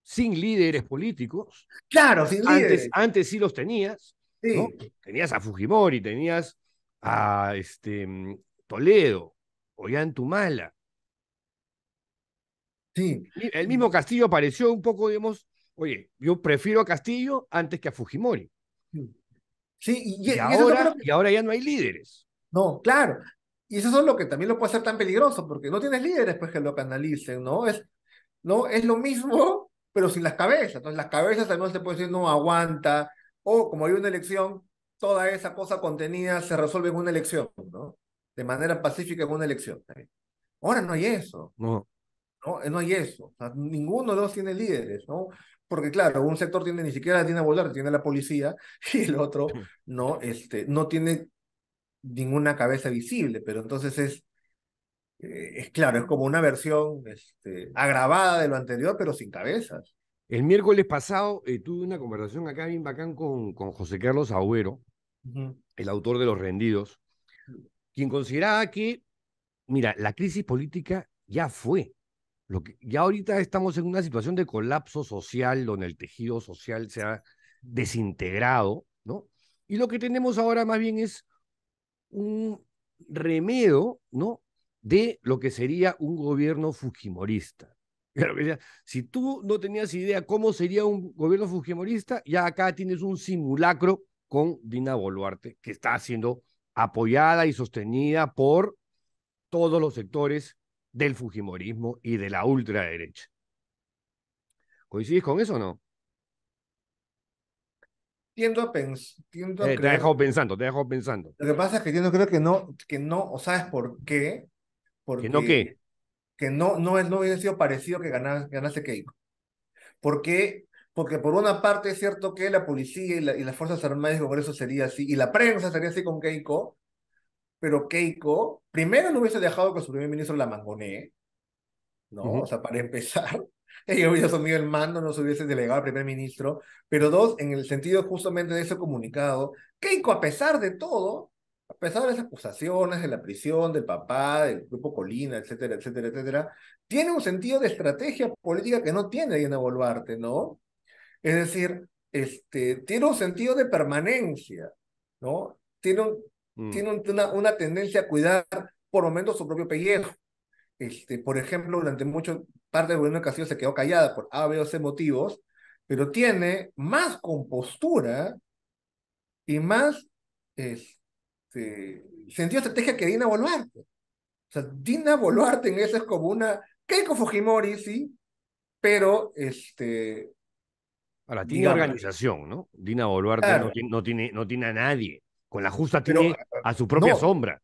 sin líderes políticos. Claro, sin líderes. Antes, sí los tenías. Tenías a Fujimori, tenías a este, Toledo, en Sí. El mismo Castillo apareció un poco, digamos, oye, yo prefiero a Castillo antes que a Fujimori. Sí, y, ahora, y ahora ya no hay líderes. No, claro. Y eso es lo que también lo puede hacer tan peligroso, porque no tienes líderes pues, que lo canalicen, ¿no? Es, ¿no? es lo mismo pero sin las cabezas. Entonces las cabezas se puede decir no aguanta, o como hay una elección, toda esa cosa contenida se resuelve en una elección, ¿no? De manera pacífica en una elección. Ahora no hay eso. No. No, eh, no hay eso. ninguno de los tiene líderes, ¿no? Porque claro, un sector tiene ni siquiera tiene a volar, tiene la policía, y el otro no, este, no tiene ninguna cabeza visible, pero entonces es eh, es claro, es como una versión este, agravada de lo anterior, pero sin cabezas. El miércoles pasado eh, tuve una conversación acá bien bacán con, con José Carlos Agüero, el autor de Los Rendidos, quien consideraba que, mira, la crisis política ya fue. Lo que, ya ahorita estamos en una situación de colapso social donde el tejido social se ha desintegrado, ¿no? Y lo que tenemos ahora más bien es un remedio, ¿no? de lo que sería un gobierno fujimorista. Si tú no tenías idea cómo sería un gobierno fujimorista, ya acá tienes un simulacro con Dina Boluarte, que está siendo apoyada y sostenida por todos los sectores del fujimorismo y de la ultraderecha. ¿Coincides con eso o no? Tiendo a, eh, Te dejo pensando, te dejo pensando. Lo que pasa es que yo no creo que no, que no, o sabes por qué, ¿Que no qué? Que no, no, es, no hubiera sido parecido que ganase, Keiko. ¿Por qué? Porque por una parte es cierto que la policía y, las Fuerzas Armadas y el Congreso sería así, y la prensa sería así con Keiko, pero Keiko, primero no hubiese dejado que su primer ministro la mangoné ¿no? O sea, para empezar, ella hubiese asumido el mando, no se hubiese delegado al primer ministro, pero dos, en el sentido justamente de ese comunicado, Keiko, a pesar de todo, a pesar de las acusaciones de la prisión, del papá, del grupo Colina, etcétera, etcétera, etcétera, tiene un sentido de estrategia política que no tiene en Boluarte, ¿no? Es decir, este, tiene un sentido de permanencia, ¿no? Tiene, mm. tiene una, una tendencia a cuidar por momentos su propio pellejo. Este, por ejemplo, durante mucho parte del gobierno de Castillo se quedó callada por A, B o C motivos, pero tiene más compostura y más este, este, sentido estrategia que Dina Boluarte. O sea, Dina Boluarte en eso es como una Keiko Fujimori, sí, pero este... Ahora, tiene organización, ¿no? Dina Boluarte no, tiene, no, tiene, a nadie. Con la justa tiene ah, ah, a su propia sombra.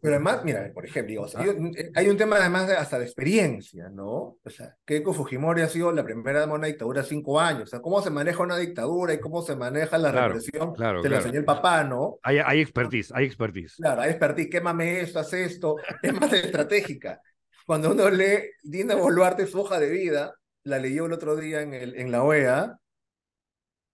Pero además, mira, por ejemplo, ah. eh, hay un tema además de, hasta de experiencia, ¿no? O sea, Keiko Fujimori ha sido la primera de una dictadura cinco años. O sea, cómo se maneja una dictadura y cómo se maneja la represión, claro, señor papá, ¿no? Hay, expertise, hay expertise. Claro, hay expertise, quémame esto, haz esto, es más estratégica. Cuando uno lee Dina Boluarte, su hoja de vida, la leyó el otro día en, el, en la OEA,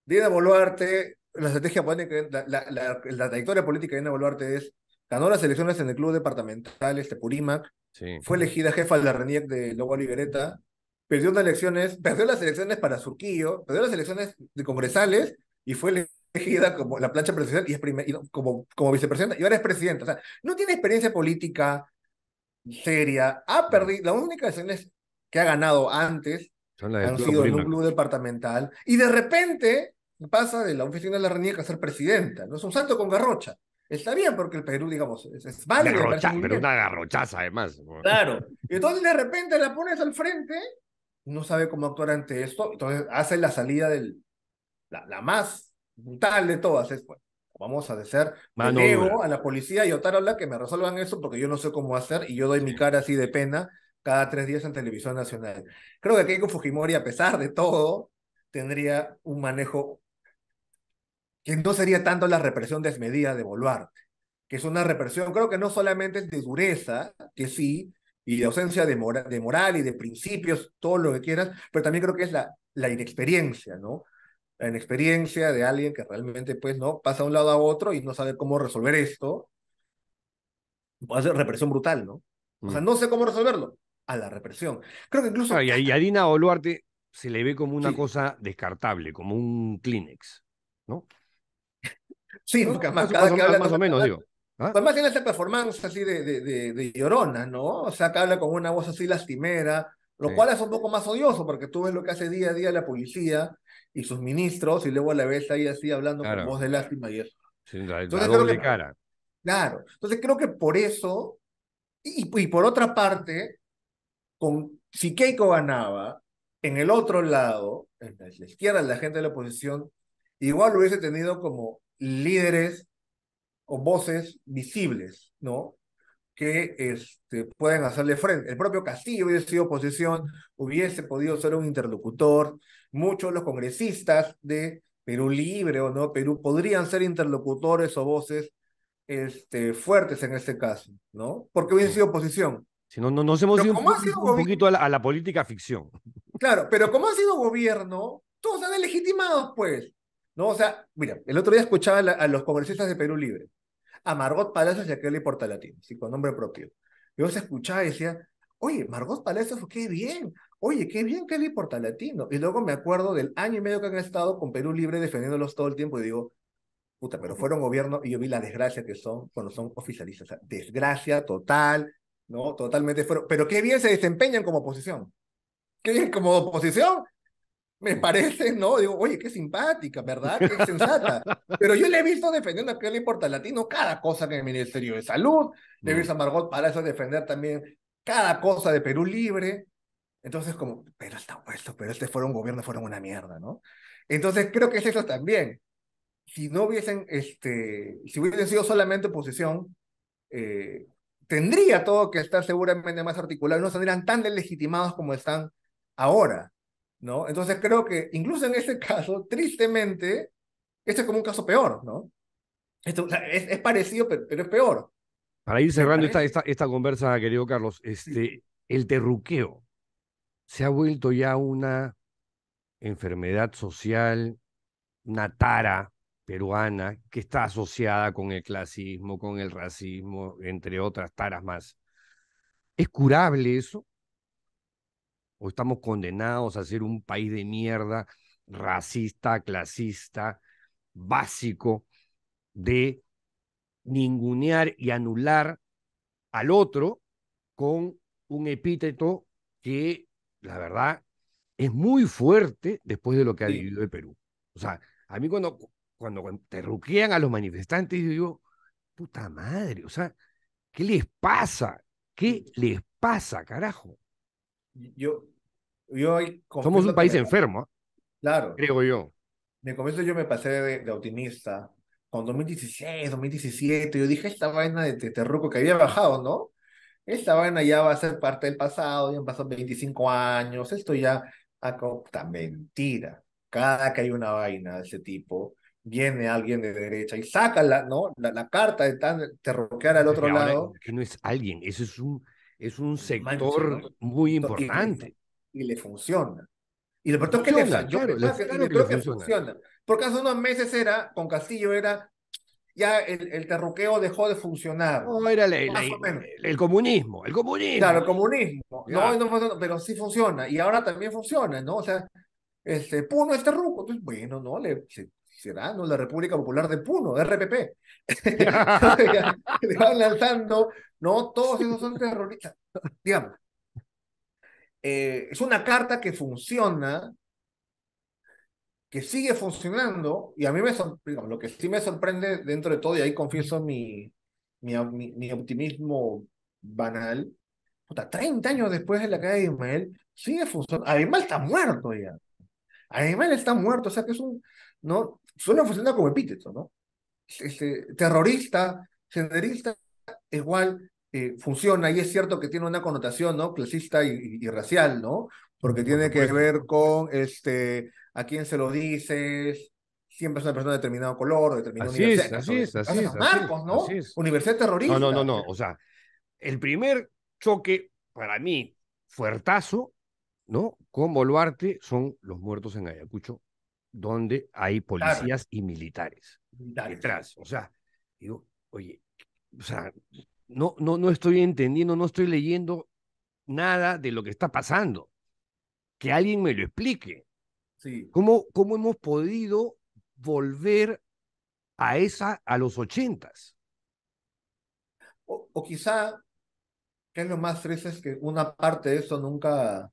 Dina Boluarte, la estrategia política, la, la trayectoria política de Dina Boluarte es Ganó las elecciones en el Club Departamental este, Purímac. Fue elegida jefa de la RENIEC de Lobo Olivereta. Perdió las elecciones, perdió las elecciones para Surquillo, perdió las elecciones de congresales y fue elegida como la plancha presidencial y, como, como vicepresidenta y ahora es presidenta. O sea, no tiene experiencia política seria. Ha perdido, la única elecciones que ha ganado antes Son han sido en un club departamental y de repente pasa de la oficina de la RENIEC a ser presidenta. No es un salto con garrocha. Está bien, porque el Perú, digamos, es, es pero una garrochaza, además. Claro. Entonces, de repente la pones al frente, no sabe cómo actuar ante esto, entonces hace la salida del. La, más brutal de todas pues, vamos a decir manejo a la policía y Otárola que me resuelvan eso porque yo no sé cómo hacer y yo doy mi cara así de pena cada tres días en televisión nacional. Creo que Keiko Fujimori, a pesar de todo, tendría un manejo que no sería tanto la represión desmedida de Boluarte, que es una represión, creo que no solamente es de dureza, que sí, y de ausencia de, moral y de principios, todo lo que quieras, pero también creo que es la, inexperiencia, ¿no? La inexperiencia de alguien que realmente, pues, ¿no? Pasa de un lado a otro y no sabe cómo resolver esto. Puede ser represión brutal, ¿no? O sea, mm. no sé cómo resolverlo. A la represión. Creo que incluso... y, a, Dina Boluarte se le ve como una cosa descartable, como un Kleenex, ¿no? Sí, más, cada más, o menos, digo. ¿Ah? Además tiene esa performance así de, de, llorona, ¿no? O sea, que habla con una voz así lastimera, lo cual es un poco más odioso porque tú ves lo que hace día a día la policía y sus ministros y luego a la vez ahí así hablando con voz de lástima y eso. Claro. Entonces creo que por eso, y, por otra parte, con, si Keiko ganaba, en el otro lado, en la izquierda, la gente de la oposición, igual lo hubiese tenido como líderes o voces visibles, ¿no? Que este, pueden hacerle frente. El propio Castillo hubiese sido oposición, hubiese podido ser un interlocutor. Muchos de los congresistas de Perú Libre o no Perú podrían ser interlocutores o voces este, fuertes en este caso, ¿no? Porque hubiese sido oposición. Si no, no, nos hemos ido un, poquito, a, la, a la política ficción. Claro, pero como ha sido gobierno, todos han legitimado, pues. No, o sea, mira, el otro día escuchaba a, los congresistas de Perú Libre, a Margot Palacios y a Kelly Portalatino, sí, con nombre propio. Yo se escuchaba y decía, oye, Margot Palacios, qué bien, oye, qué bien Kelly Portalatino. Y luego me acuerdo del año y medio que han estado con Perú Libre defendiéndolos todo el tiempo y digo, puta, pero fueron gobierno y yo vi la desgracia que son cuando son oficialistas, o sea, desgracia total, ¿no? Totalmente fueron, pero qué bien se desempeñan como oposición. Qué bien como oposición me parece, ¿no? Digo, oye, qué simpática, ¿verdad? Qué sensata. Pero yo le he visto defendiendo a que le importa latino cada cosa en el Ministerio de Salud, le he mm. visto a Margot Palacio defender también cada cosa de Perú Libre. Entonces, como, pero está puesto, pero este fueron gobierno, fueron una mierda, ¿no? Entonces, creo que es eso también. Si no hubiesen, este, si hubiesen sido solamente oposición, eh, tendría todo que estar seguramente más articulado, no serían tan deslegitimados como están ahora. ¿no? Entonces creo que incluso en este caso, tristemente, este es como un caso peor, ¿no? Esto, es, parecido, pero, es peor. Para ir cerrando esta, esta, conversa, querido Carlos, este, el terruqueo se ha vuelto ya una enfermedad social, una tara peruana que está asociada con el clasismo, con el racismo, entre otras taras más. ¿Es curable eso? o estamos condenados a ser un país de mierda, racista, clasista, básico, de ningunear y anular al otro con un epíteto que, la verdad, es muy fuerte después de lo que ha vivido el Perú. O sea, a mí cuando, cuando te a los manifestantes, yo digo, puta madre, o sea, ¿qué les pasa? ¿Qué les pasa, carajo? yo, yo Somos un país enfermo. Claro. Creo yo. Me comienzo yo me pasé de, optimista. Con 2016, 2017, yo dije, esta vaina de Terruco que había bajado, ¿no? Esta vaina ya va a ser parte del pasado, ya han pasado 25 años, esto ya está Mentira. Cada que hay una vaina de ese tipo, viene alguien de derecha y saca la, ¿no? la, la carta de tan terroquear al otro lado. Que no es alguien, eso es un es un sector muy importante. Y le funciona. Y lo peor es le, funciona, claro, que funciona. Porque hace unos meses era, con Castillo era, ya el, terruqueo dejó de funcionar. No, era la, el, comunismo, el comunismo. Claro, el comunismo. No, pero sí funciona. Y ahora también funciona, ¿no? O sea, este, Puno es terruco. Entonces, bueno, no, le, Ciudadanos, la República Popular de Puno, RPP. le van lanzando, no todos esos son terroristas, digamos. Eh, es una carta que funciona, que sigue funcionando, y a mí me sorprende, lo que sí me sorprende dentro de todo, y ahí confieso mi, mi, optimismo banal, puta, 30 años después de la caída de Ismael, sigue funcionando. Abimael está muerto ya. Ismael está muerto, o sea que es un, ¿no? suena, funciona como epíteto, ¿no? Este, terrorista, senderista igual eh, funciona y es cierto que tiene una connotación, ¿no? Clasista y, racial, ¿no? Porque tiene que ver con este, a quién se lo dices, siempre es una persona de determinado color, de determinada universidad. así es, así es, Marcos, ¿no? Universidad terrorista. No, no, no, no. O sea, el primer choque para mí, fuertazo, ¿no? Con Boluarte son los muertos en Ayacucho donde hay policías y militares, detrás. O sea, digo, oye, o sea, no, no, no estoy entendiendo, no estoy leyendo nada de lo que está pasando. Que alguien me lo explique. Sí. ¿Cómo, ¿Cómo hemos podido volver a esa, a los ochentas? O, o quizá, que es lo más triste, es que una parte de eso nunca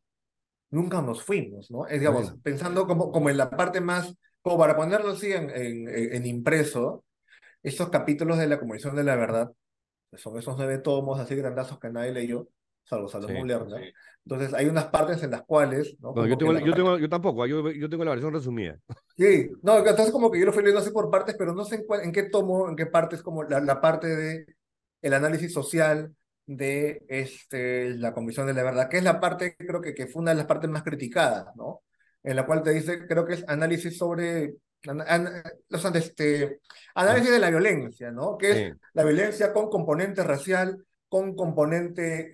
nunca nos fuimos, ¿no? Es, digamos, pensando como, como en la parte más, como para ponerlo así en, en, impreso, estos capítulos de la Comisión de la Verdad, pues, son esos nueve tomos así grandazos que nadie leyó, salvo Salomón sí, ¿no? Entonces hay unas partes en las cuales... ¿no? yo, tengo, yo, tampoco, yo, yo, tengo la versión resumida. Sí, no, entonces como que yo lo fui leyendo así por partes, pero no sé en, en qué tomo, en qué parte es como la, la parte de el análisis social, de este, la Comisión de la Verdad, que es la parte, creo que, que fue una de las partes más criticadas, ¿no? En la cual te dice, creo que es análisis sobre los este, análisis de la violencia, ¿no? Que es la violencia con componente racial, con componente,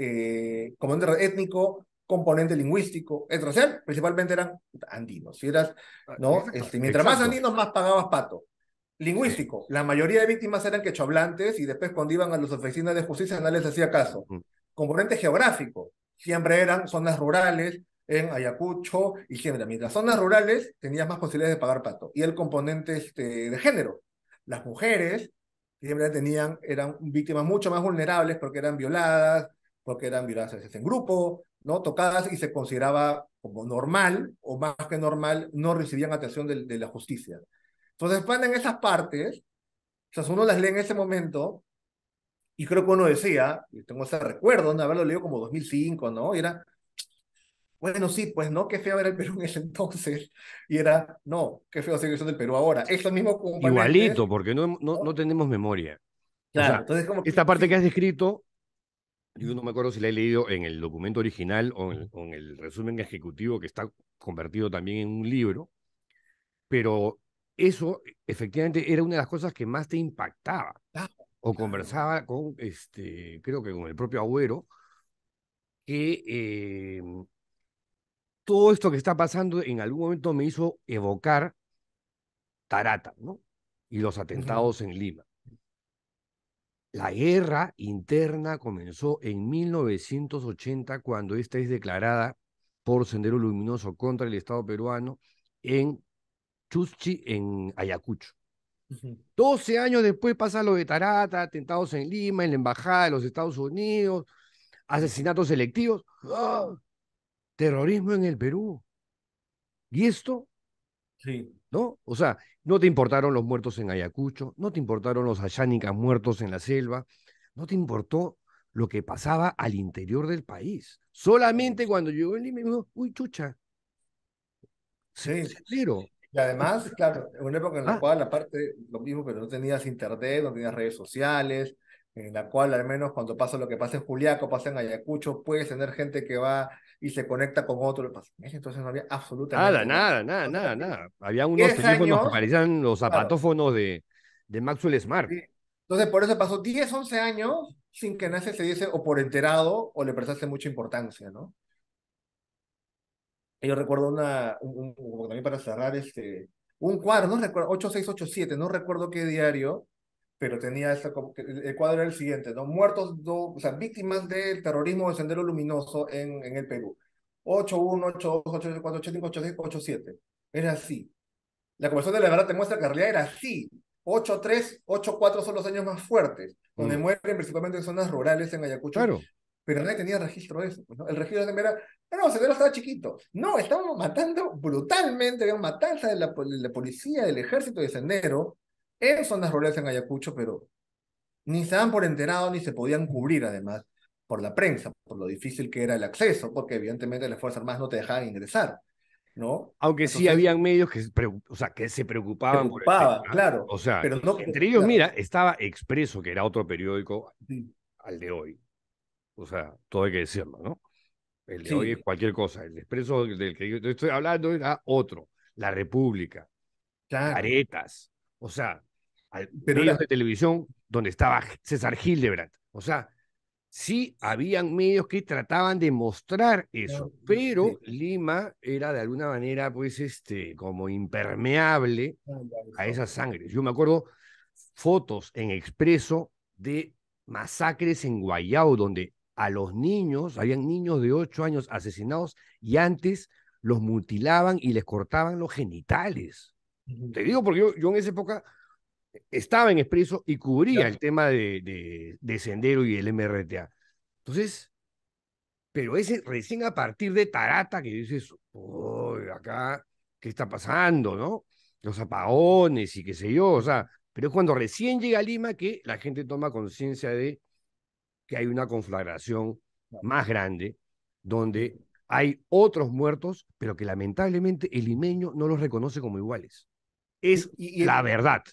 eh, componente étnico, componente lingüístico, etc. principalmente eran andinos. Si eras, ah, ¿no? Este, mientras más andinos, más pagabas pato lingüístico. La mayoría de víctimas eran quechohablantes y después cuando iban a las oficinas de justicia no les hacía caso. Componente geográfico. Siempre eran zonas rurales en Ayacucho y siempre. Mientras zonas rurales tenías más posibilidades de pagar pato. Y el componente este, de género. Las mujeres siempre tenían, eran víctimas mucho más vulnerables porque eran violadas, porque eran violadas en grupo, ¿no? tocadas y se consideraba como normal o más que normal, no recibían atención de la justicia. Entonces, en esas partes, o sea, uno las lee en ese momento, y creo que uno decía, tengo ese recuerdo de haberlo leído como 2005, ¿no? Y era, bueno, sí, pues no, qué feo era el Perú en ese entonces. Y era, no, qué feo sigue siendo el Perú ahora. mismo Igualito, porque no, no, no, tenemos memoria. Claro, entonces como Esta parte que has descrito, yo no me acuerdo si la he leído en el documento original o o en el resumen ejecutivo que está convertido también en un libro, pero eso efectivamente era una de las cosas que más te impactaba. o conversaba con, este, creo que con el propio Agüero, que em, todo esto que está pasando en algún momento me hizo evocar Tarata, ¿no? Y los atentados en Lima. La guerra interna comenzó en 1980 cuando esta es declarada por Sendero Luminoso contra el Estado peruano en Chuschi en Ayacucho. 12 años después pasa lo de Tarata, atentados en Lima, en la Embajada de los Estados Unidos, asesinatos selectivos, ¡Ah! terrorismo en el Perú. ¿Y esto? Sí. ¿No? O sea, no te importaron los muertos en Ayacucho, no te importaron los ayánicas muertos en la selva, no te importó lo que pasaba al interior del país. Solamente cuando llegó en Lima, uy, chucha, sí, pero y además, claro, en una época en la ah. cual, aparte, lo mismo, pero no tenías internet, no tenías redes sociales, en la cual al menos cuando pasa lo que pasa en Juliaco, pasa en Ayacucho, puedes tener gente que va y se conecta con otro. Entonces no había absolutamente nada. Nada, nada, nada, nada. Había unos teléfonos que parecían los zapatófonos de, de Maxwell Smart. Entonces por eso pasó 10, 11 años sin que Nace se dice o por enterado o le prestase mucha importancia, ¿no? yo recuerdo una, un, también para cerrar, este, un cuadro, no recuerdo, 8687, no recuerdo qué diario, pero tenía esta, el cuadro era el siguiente, ¿no? Muertos, o sea, víctimas del terrorismo del Sendero Luminoso en, en el Perú. 81, Era así. La conversación de la Verdad te muestra que en realidad era así. 8384 son los años más fuertes, donde mm. mueren principalmente en zonas rurales en Ayacucho. Claro pero nadie tenía registro de eso. Pues, el registro de era, no, no, estaba chiquito. No, estábamos matando brutalmente, había matanza de la, policía, del ejército de Sendero, en zonas rurales en Ayacucho, pero ni se dan por enterado ni se podían cubrir además por la prensa, por lo difícil que era el acceso, porque evidentemente las Fuerzas Armadas no te dejaban ingresar. ¿no? Aunque sí habían medios que, o sea, se preocupaban. claro. O sea, pero entre ellos, mira, estaba Expreso, que era otro periódico al de hoy, o sea, todo hay que decirlo, ¿no? El de hoy es cualquier cosa. El expreso del que yo estoy hablando era otro. La República. Caretas. O sea, pero medios la... de televisión donde estaba César Hildebrand. O sea, sí habían medios que trataban de mostrar eso, pero Lima era de alguna manera, pues, este, como impermeable ah, a esa sangre. Yo me acuerdo fotos en expreso de masacres en Guayao, donde a los niños, habían niños de 8 años asesinados y antes los mutilaban y les cortaban los genitales. Te digo porque yo, en esa época estaba en Expreso y cubría el tema de, de, Sendero y el MRTA. Entonces, pero ese recién a partir de Tarata que dices, oh, acá, ¿qué está pasando, no? Los apagones y qué sé yo, o sea, pero es cuando recién llega a Lima que la gente toma conciencia de que hay una conflagración más grande donde hay otros muertos, pero que lamentablemente el limeño no los reconoce como iguales. Es y, la verdad.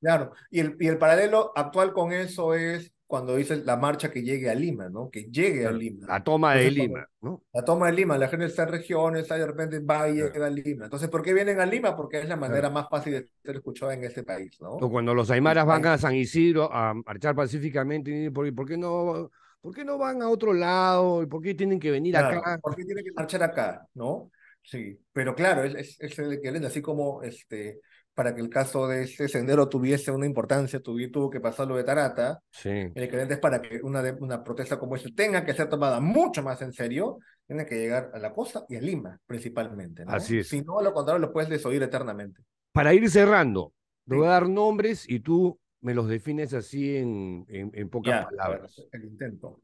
Claro, y el, y el paralelo actual con eso es cuando dice la marcha que llegue a Lima, ¿no? Que llegue a Lima. La toma de Lima, ¿no? La toma de Lima, la gente está en regiones, está de repente va y llega a Lima. Entonces, ¿por qué vienen a Lima? Porque es la manera más fácil de ser escuchada en este país, ¿no? O cuando los aymaras van a San Isidro a marchar pacíficamente, por, qué no...? ¿Por qué no van a otro lado? ¿Y por qué tienen que venir acá? ¿Por qué tienen que marchar acá? ¿No? Sí, pero claro, es, es, el que así como este, para que el caso de ese sendero tuviese una importancia, tuvi, tuvo que pasarlo de Tarata. Sí. El equivalente es para que una, una protesta como esta tenga que ser tomada mucho más en serio, tiene que llegar a la costa y a Lima, principalmente. Así Si no, lo contrario, lo puedes desoír eternamente. Para ir cerrando, voy a dar nombres y tú me los defines así en, en, pocas palabras. El intento.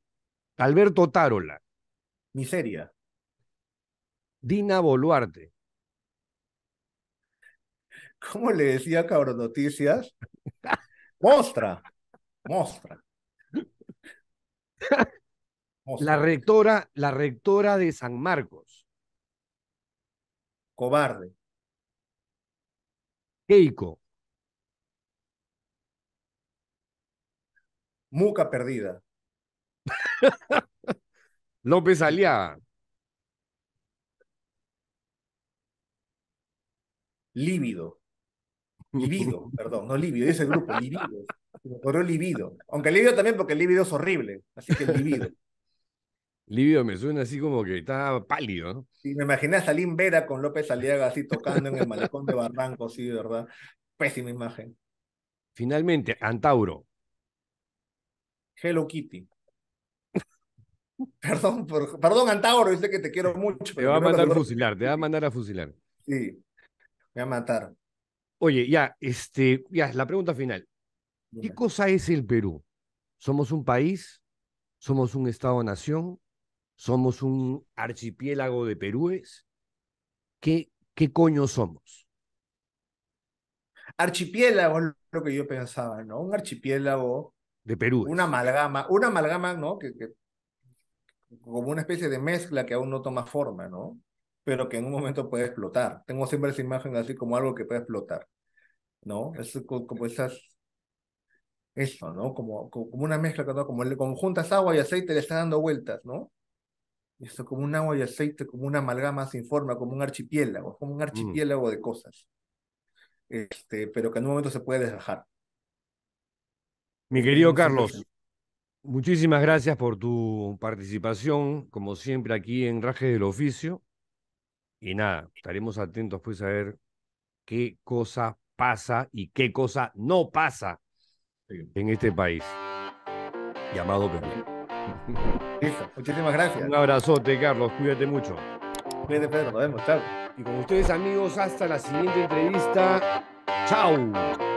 Alberto Tarola. Miseria. Dina Boluarte. ¿cómo le decía Cabro Noticias? Mostra, mostra. La rectora, la rectora de San Marcos. Cobarde. Keiko. Muca perdida. López Aliaga. Lívido. Libido, perdón, no Libido, ese grupo, Libido. Me livido, Aunque Libido también, porque Libido es horrible, así que Libido. Libido me suena así como que está pálido, ¿no? Sí, me imaginé a Salim Vera con López Aliaga así tocando en el malecón de Barranco, sí, ¿verdad? Pésima imagen. Finalmente, Antauro. Hello Kitty. Perdón, perdón, Antauro, dice que te quiero mucho. Te va a mandar a fusilar, te va a mandar a fusilar. Sí, me va a matar. Oye, ya, este, ya, la pregunta final. ¿Qué cosa es el Perú? ¿Somos un país? ¿Somos un Estado-nación? ¿Somos un archipiélago de Perúes? ¿Qué, qué coño somos? Archipiélago es lo que yo pensaba, ¿no? Un archipiélago. De Perú. Una amalgama, una amalgama, ¿no? que, como una especie de mezcla que aún no toma forma, ¿no? pero que en un momento puede explotar. Tengo siempre esa imagen así como algo que puede explotar, ¿no? Es como esas, eso, ¿no? Como, como una mezcla, todo como le conjuntas agua y aceite, le está dando vueltas, ¿no? Esto como un agua y aceite, como una amalgama sin forma, como un archipiélago, como un mm. archipiélago de cosas. Este, pero que en un momento se puede desgajar. Mi querido Carlos, muchísimas gracias por tu participación, como siempre, aquí en Rajes del Oficio. Y nada, estaremos atentos pues a ver qué cosa pasa y qué cosa no pasa en este país llamado Perú. Listo, muchísimas gracias. Un abrazote, Carlos, cuídate mucho. Cuídate, Pedro, nos vemos, Y con ustedes, amigos, hasta la siguiente entrevista. Chao.